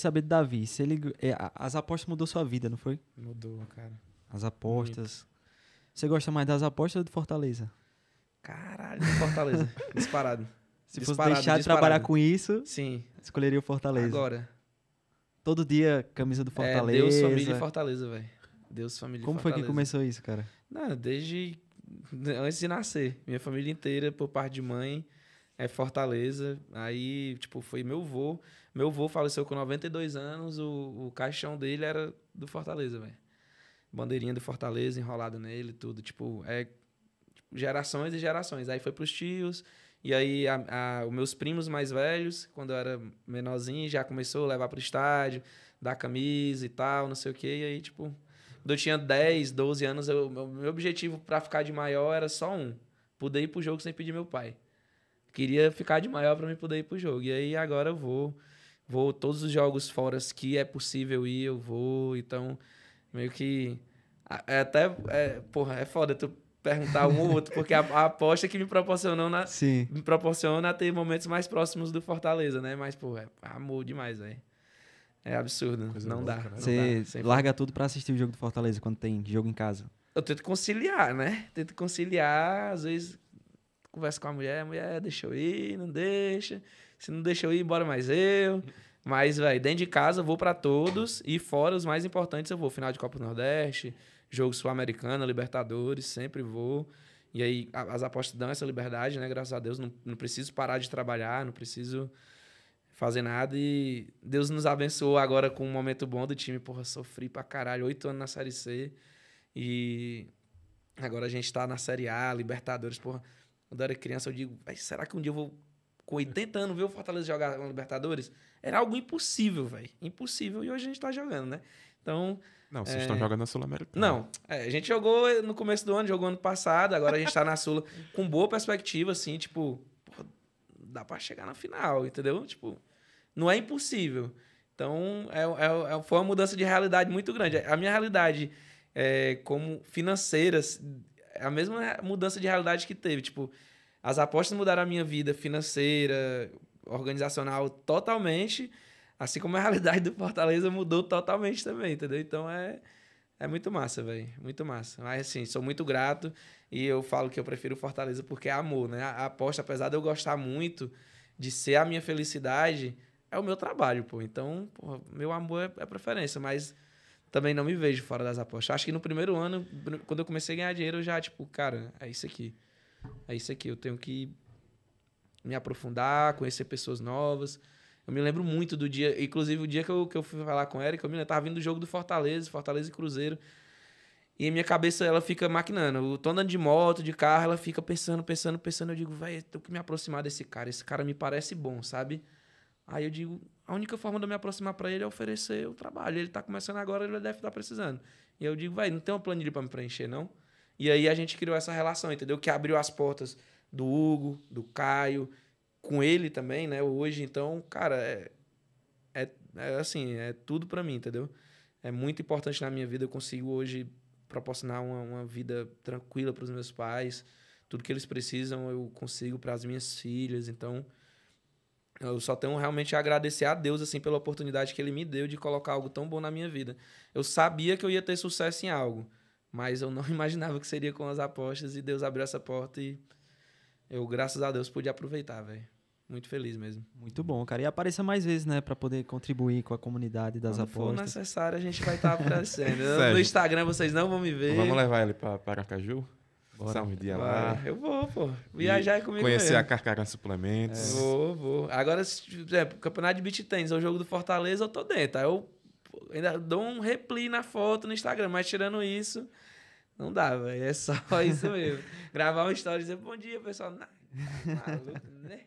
saber de Davi. Se ele, é, as apostas mudou sua vida, não foi? Mudou, cara. As apostas. Muito. Você gosta mais das apostas ou do Fortaleza? Caralho, Fortaleza. disparado. Se disparado, fosse deixar disparado. de trabalhar com isso, sim, escolheria o Fortaleza. Agora. Todo dia, camisa do é, Fortaleza. É, Deus, família e Fortaleza, velho. Deus, família Como Fortaleza. foi que começou isso, cara? Não, desde né, antes de nascer. Minha família inteira, por parte de mãe, é Fortaleza. Aí, tipo, foi meu vô. Meu vô faleceu com 92 anos, o, o caixão dele era do Fortaleza, velho. Bandeirinha do Fortaleza enrolada nele, tudo. Tipo, é tipo, gerações e gerações. Aí foi pros tios, e aí a, a, os meus primos mais velhos, quando eu era menorzinho, já começou a levar pro estádio, dar camisa e tal, não sei o quê. E aí, tipo, quando eu tinha 10, 12 anos, o meu, meu objetivo para ficar de maior era só um. Poder ir pro jogo sem pedir meu pai queria ficar de maior para me poder ir pro jogo. E aí agora eu vou, vou todos os jogos fora que é possível ir, eu vou. Então, meio que é até é, porra, é foda tu perguntar um ou outro, porque a, a, aposta que me proporcionou na Sim. me proporciona ter momentos mais próximos do Fortaleza, né? Mas pô, é amor demais, velho. É absurdo, Coisa não, dá, Você né? larga tudo para assistir o jogo do Fortaleza quando tem jogo em casa eu tento conciliar, né? Tento conciliar, às vezes conversa com a mulher, a mulher ah, deixa eu ir, não deixa. Se não deixa eu ir, embora mais eu. Mas, velho, dentro de casa eu vou para todos e fora os mais importantes eu vou. Final de Copa do Nordeste, jogo Sul-Americana, Libertadores, sempre vou. E aí as apostas dão essa liberdade, né? Graças a Deus, não, não preciso parar de trabalhar, não preciso fazer nada. E Deus nos abençoou agora com um momento bom do time. Porra, sofri pra caralho, oito anos na Série C. E agora a gente tá na Série A, Libertadores, porra. Quando eu era criança, eu digo, será que um dia eu vou, com 80 anos, ver o Fortaleza jogar na Libertadores? Era algo impossível, velho. Impossível. E hoje a gente tá jogando, né? Então. Não, vocês é... estão jogando na sul América? Não, é, a gente jogou no começo do ano, jogou ano passado, agora a gente tá na Sula com boa perspectiva, assim, tipo, pô, dá pra chegar na final, entendeu? Tipo, não é impossível. Então, é, é, é foi uma mudança de realidade muito grande. A minha realidade, é, como financeira, é a mesma mudança de realidade que teve. Tipo, as apostas mudaram a minha vida financeira, organizacional totalmente, assim como a realidade do Fortaleza mudou totalmente também, entendeu? Então é, é muito massa, velho. Muito massa. Mas assim, sou muito grato e eu falo que eu prefiro Fortaleza porque é amor, né? A aposta, apesar de eu gostar muito de ser a minha felicidade, é o meu trabalho, pô. Então, porra, meu amor é, é preferência, mas também não me vejo fora das apostas. Acho que no primeiro ano, quando eu comecei a ganhar dinheiro, eu já, tipo, cara, é isso aqui. É isso aqui. Eu tenho que me aprofundar, conhecer pessoas novas. Eu me lembro muito do dia, inclusive o dia que eu, que eu fui falar com o Eric, eu me lembro, tava vindo do jogo do Fortaleza, Fortaleza e Cruzeiro. E a minha cabeça, ela fica maquinando. Eu tô andando de moto, de carro, ela fica pensando, pensando, pensando. Eu digo, velho, tenho que me aproximar desse cara. Esse cara me parece bom, sabe? Aí eu digo, a única forma de eu me aproximar para ele é oferecer o trabalho. Ele está começando agora, ele deve estar tá precisando. E eu digo, vai, não tem uma planilha para me preencher, não? E aí a gente criou essa relação, entendeu? Que abriu as portas do Hugo, do Caio, com ele também, né? Hoje, então, cara, é, é, é assim, é tudo para mim, entendeu? É muito importante na minha vida. Eu consigo hoje proporcionar uma, uma vida tranquila para os meus pais. Tudo que eles precisam eu consigo para as minhas filhas. Então, eu só tenho realmente a agradecer a Deus assim pela oportunidade que ele me deu de colocar algo tão bom na minha vida. Eu sabia que eu ia ter sucesso em algo, mas eu não imaginava que seria com as apostas e Deus abriu essa porta e eu, graças a Deus, pude aproveitar, velho. Muito feliz mesmo. Muito bom, cara. E apareça mais vezes, né, para poder contribuir com a comunidade das Quando apostas. Se for necessário, a gente vai estar tá aparecendo. no Instagram vocês não vão me ver. Vamos levar ele para Aracaju? Passar um dia lá. Eu vou, pô. Viajar e é mesmo. comigo Conhecer mesmo. a Carcarã Suplementos. É. Vou, vou. Agora, se é, campeonato de beat tênis, é o jogo do Fortaleza, eu tô dentro. Aí eu ainda dou um repli na foto no Instagram, mas tirando isso, não dá, velho. É só isso mesmo. Gravar uma história e dizer bom dia, pessoal. Não, tá maluco, né?